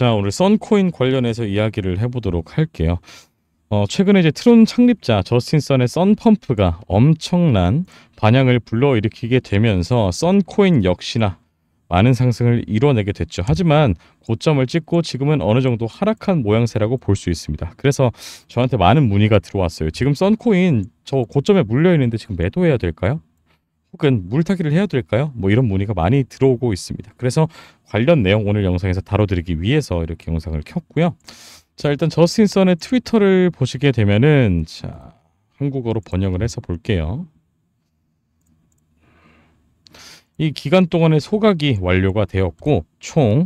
자, 오늘 썬코인 관련해서 이야기를 해보도록 할게요. 어, 최근에 이제 트론 창립자 저스틴 선의 썬펌프가 엄청난 반향을 불러일으키게 되면서 썬코인 역시나 많은 상승을 이뤄내게 됐죠. 하지만 고점을 찍고 지금은 어느 정도 하락한 모양새라고 볼 수 있습니다. 그래서 저한테 많은 문의가 들어왔어요. 지금 썬코인 저 고점에 물려 있는데 지금 매도해야 될까요? 혹은 물타기를 해야 될까요? 뭐 이런 문의가 많이 들어오고 있습니다. 그래서 관련 내용 오늘 영상에서 다뤄드리기 위해서 이렇게 영상을 켰고요. 자 일단 저스틴 선의 트위터를 보시게 되면은 자 한국어로 번역을 해서 볼게요. 이 기간 동안의 소각이 완료가 되었고 총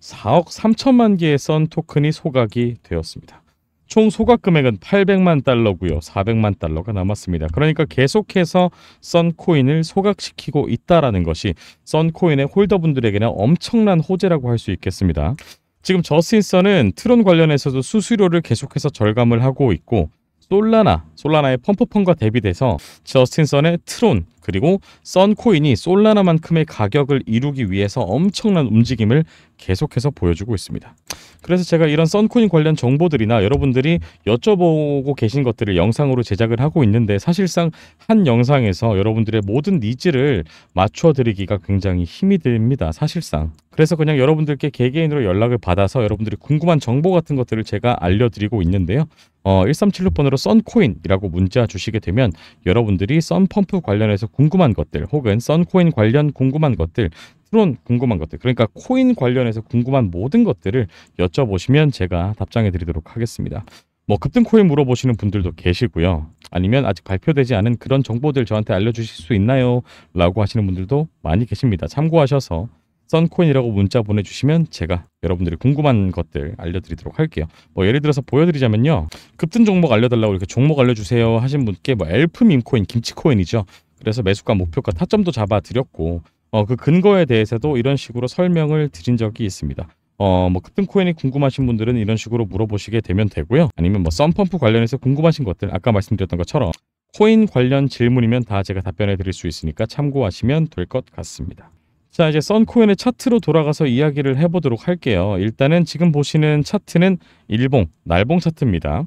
4억 3천만 개의 썬 토큰이 소각이 되었습니다. 총 소각 금액은 800만 달러고요. 400만 달러가 남았습니다. 그러니까 계속해서 썬코인을 소각시키고 있다라는 것이 썬코인의 홀더분들에게는 엄청난 호재라고 할 수 있겠습니다. 지금 저스틴 썬은 트론 관련해서도 수수료를 계속해서 절감을 하고 있고 솔라나, 솔라나의 펌프펀과 대비돼서 저스틴 썬의 트론 그리고 썬코인이 솔라나만큼의 가격을 이루기 위해서 엄청난 움직임을 계속해서 보여주고 있습니다. 그래서 제가 이런 썬코인 관련 정보들이나 여러분들이 여쭤보고 계신 것들을 영상으로 제작을 하고 있는데 사실상 한 영상에서 여러분들의 모든 니즈를 맞춰드리기가 굉장히 힘이 듭니다. 사실상. 그래서 그냥 여러분들께 개개인으로 연락을 받아서 여러분들이 궁금한 정보 같은 것들을 제가 알려드리고 있는데요. 어, 1376번으로 썬코인이라고 문자 주시게 되면 여러분들이 썬펌프 관련해서 궁금한 것들 혹은 썬코인 관련 궁금한 것들 그런 궁금한 것들 그러니까 코인 관련해서 궁금한 모든 것들을 여쭤보시면 제가 답장해 드리도록 하겠습니다. 뭐 급등 코인 물어보시는 분들도 계시고요. 아니면 아직 발표되지 않은 그런 정보들 저한테 알려주실 수 있나요? 라고 하시는 분들도 많이 계십니다. 참고하셔서 썬코인이라고 문자 보내주시면 제가 여러분들이 궁금한 것들 알려드리도록 할게요. 뭐 예를 들어서 보여드리자면요. 급등 종목 알려달라고 이렇게 종목 알려주세요 하신 분께 뭐 엘프 민코인, 김치코인이죠. 그래서 매수가 목표가 타점도 잡아드렸고 어, 그 근거에 대해서도 이런 식으로 설명을 드린 적이 있습니다. 어, 뭐 급등코인이 궁금하신 분들은 이런 식으로 물어보시게 되면 되고요. 아니면 뭐 썬펌프 관련해서 궁금하신 것들 아까 말씀드렸던 것처럼 코인 관련 질문이면 다 제가 답변해 드릴 수 있으니까 참고하시면 될 것 같습니다. 자 이제 썬코인의 차트로 돌아가서 이야기를 해보도록 할게요. 일단은 지금 보시는 차트는 일봉, 날봉 차트입니다.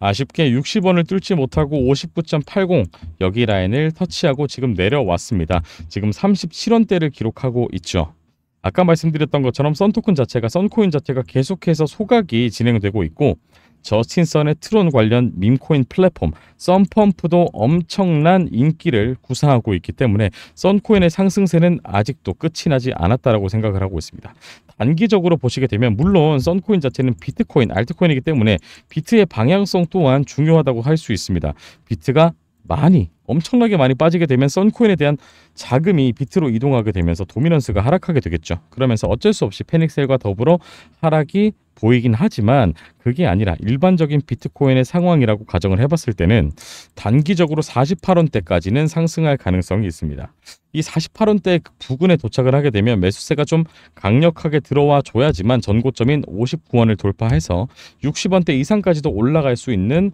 아쉽게 60원을 뚫지 못하고 59.80 여기 라인을 터치하고 지금 내려왔습니다. 지금 37원대를 기록하고 있죠. 아까 말씀드렸던 것처럼 썬토큰 자체가 썬코인 자체가 계속해서 소각이 진행되고 있고 저스틴 선의 트론 관련 밈코인 플랫폼 썬펌프도 엄청난 인기를 구사하고 있기 때문에 썬코인의 상승세는 아직도 끝이 나지 않았다라고 생각을 하고 있습니다. 단기적으로 보시게 되면 물론 썬코인 자체는 비트코인, 알트코인이기 때문에 비트의 방향성 또한 중요하다고 할 수 있습니다. 비트가 많이 엄청나게 많이 빠지게 되면 썬코인에 대한 자금이 비트로 이동하게 되면서 도미넌스가 하락하게 되겠죠. 그러면서 어쩔 수 없이 패닉셀과 더불어 하락이 보이긴 하지만 그게 아니라 일반적인 비트코인의 상황이라고 가정을 해봤을 때는 단기적으로 48원대까지는 상승할 가능성이 있습니다. 이 48원대 부근에 도착을 하게 되면 매수세가 좀 강력하게 들어와 줘야지만 전고점인 59원을 돌파해서 60원대 이상까지도 올라갈 수 있는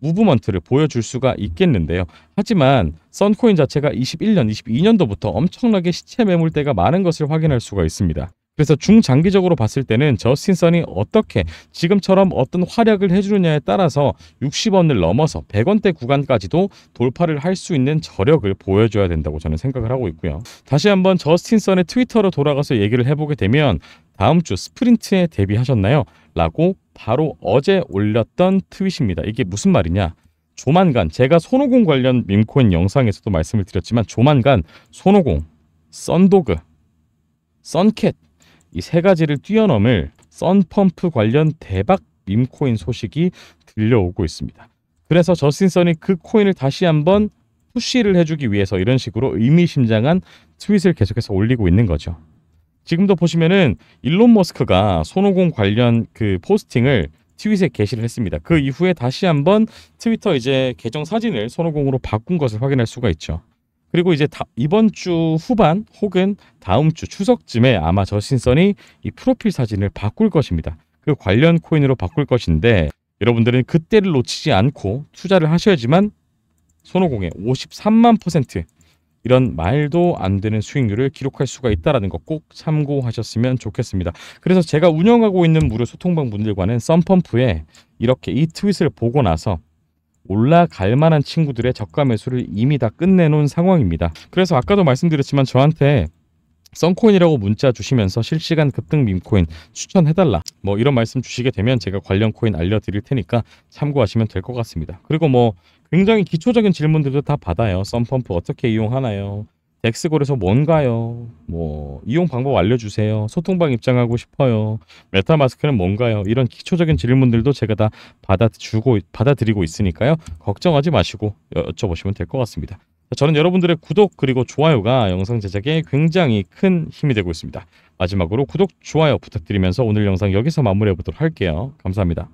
무브먼트를 보여줄 수가 있겠는데요. 하지만 썬코인 자체가 21년, 22년도부터 엄청나게 시체 매물대가 많은 것을 확인할 수가 있습니다. 그래서 중장기적으로 봤을 때는 저스틴 선이 어떻게 지금처럼 어떤 활약을 해주느냐에 따라서 60원을 넘어서 100원대 구간까지도 돌파를 할 수 있는 저력을 보여줘야 된다고 저는 생각을 하고 있고요. 다시 한번 저스틴 선의 트위터로 돌아가서 얘기를 해보게 되면 다음 주 스프린트에 대비하셨나요? 라고 바로 어제 올렸던 트윗입니다. 이게 무슨 말이냐? 조만간 제가 손오공 관련 민코인 영상에서도 말씀을 드렸지만 조만간 손오공, 썬도그, 썬캣 이 세 가지를 뛰어넘을 썬펌프 관련 대박 민코인 소식이 들려오고 있습니다. 그래서 저스틴 선이 그 코인을 다시 한번 푸시를 해주기 위해서 이런 식으로 의미심장한 트윗을 계속해서 올리고 있는 거죠. 지금도 보시면은 일론 머스크가 손오공 관련 그 포스팅을 트윗에 게시를 했습니다. 그 이후에 다시 한번 트위터 이제 계정 사진을 손오공으로 바꾼 것을 확인할 수가 있죠. 그리고 이제 이번 주 후반 혹은 다음 주 추석쯤에 아마 저신선이 이 프로필 사진을 바꿀 것입니다. 그 관련 코인으로 바꿀 것인데 여러분들은 그때를 놓치지 않고 투자를 하셔야지만 손오공의 53만 퍼센트 이런 말도 안 되는 수익률을 기록할 수가 있다라는 것 꼭 참고하셨으면 좋겠습니다. 그래서 제가 운영하고 있는 무료 소통방 분들과는 썸펌프에 이렇게 이 트윗을 보고 나서 올라갈 만한 친구들의 저가 매수를 이미 다 끝내놓은 상황입니다. 그래서 아까도 말씀드렸지만 저한테 썬코인이라고 문자 주시면서 실시간 급등 밈코인 추천해달라 뭐 이런 말씀 주시게 되면 제가 관련 코인 알려드릴 테니까 참고하시면 될 것 같습니다. 그리고 뭐 굉장히 기초적인 질문들도 다 받아요. 썬펌프 어떻게 이용하나요? 엑스골에서 뭔가요? 뭐 이용 방법 알려주세요. 소통방 입장하고 싶어요. 메타마스크는 뭔가요? 이런 기초적인 질문들도 제가 다 받아주고 받아들이고 있으니까요. 걱정하지 마시고 여쭤보시면 될 것 같습니다. 저는 여러분들의 구독 그리고 좋아요가 영상 제작에 굉장히 큰 힘이 되고 있습니다. 마지막으로 구독, 좋아요 부탁드리면서 오늘 영상 여기서 마무리해 보도록 할게요. 감사합니다.